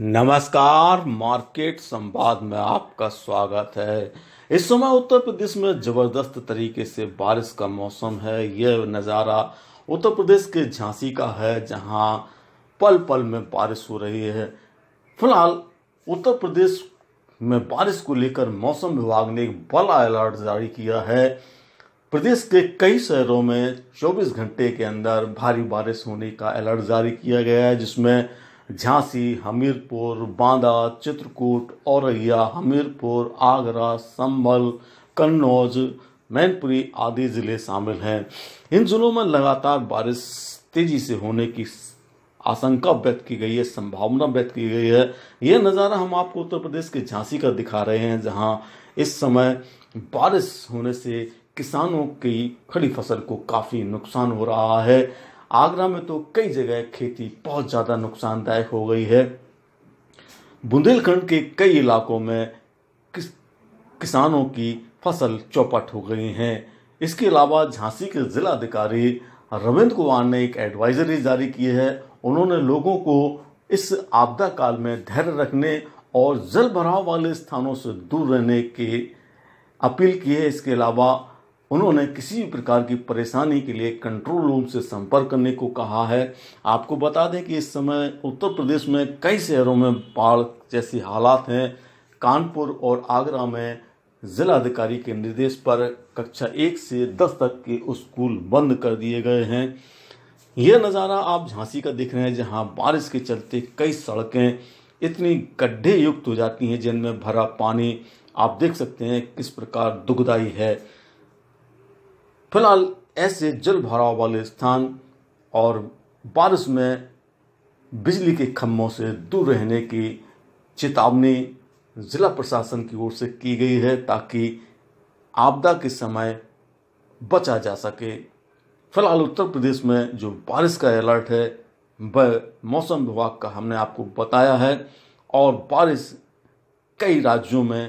नमस्कार मार्केट संवाद में आपका स्वागत है इस समय उत्तर प्रदेश में जबरदस्त तरीके से बारिश का मौसम है यह नज़ारा उत्तर प्रदेश के झांसी का है जहां पल पल में बारिश हो रही है फिलहाल उत्तर प्रदेश में बारिश को लेकर मौसम विभाग ने एक बड़ा अलर्ट जारी किया है प्रदेश के कई शहरों में 24 घंटे के अंदर भारी बारिश होने का अलर्ट जारी किया गया है जिसमें झांसी हमीरपुर बांदा चित्रकूट औरैया हमीरपुर आगरा संभल कन्नौज मैनपुरी आदि ज़िले शामिल हैं इन ज़िलों में लगातार बारिश तेज़ी से होने की आशंका व्यक्त की गई है संभावना व्यक्त की गई है यह नज़ारा हम आपको उत्तर प्रदेश के झांसी का दिखा रहे हैं जहां इस समय बारिश होने से किसानों की खड़ी फसल को काफ़ी नुकसान हो रहा है आगरा में तो कई जगह खेती बहुत ज़्यादा नुकसानदायक हो गई है बुंदेलखंड के कई इलाकों में किस किसानों की फसल चौपट हो गई हैं इसके अलावा झांसी के जिला अधिकारी रविंद्र कुमार ने एक एडवाइजरी जारी की है उन्होंने लोगों को इस आपदा काल में धैर्य रखने और जल भराव वाले स्थानों से दूर रहने की अपील की है इसके अलावा उन्होंने किसी भी प्रकार की परेशानी के लिए कंट्रोल रूम से संपर्क करने को कहा है आपको बता दें कि इस समय उत्तर प्रदेश में कई शहरों में बाढ़ जैसी हालात हैं कानपुर और आगरा में जिला अधिकारी के निर्देश पर कक्षा एक से दस तक के स्कूल बंद कर दिए गए हैं यह नज़ारा आप झांसी का देख रहे हैं जहां बारिश के चलते कई सड़कें इतनी गड्ढे युक्त हो जाती हैं जिनमें भरा पानी आप देख सकते हैं किस प्रकार दुखदाई है फिलहाल ऐसे जल भराव वाले स्थान और बारिश में बिजली के खम्भों से दूर रहने की चेतावनी जिला प्रशासन की ओर से की गई है ताकि आपदा के समय बचा जा सके फिलहाल उत्तर प्रदेश में जो बारिश का अलर्ट है वह मौसम विभाग का हमने आपको बताया है और बारिश कई राज्यों में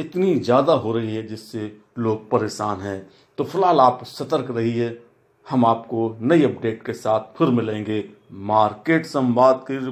इतनी ज़्यादा हो रही है जिससे लोग परेशान हैं तो फिलहाल आप सतर्क रहिए हम आपको नई अपडेट के साथ फिर मिलेंगे मार्केट संवाद की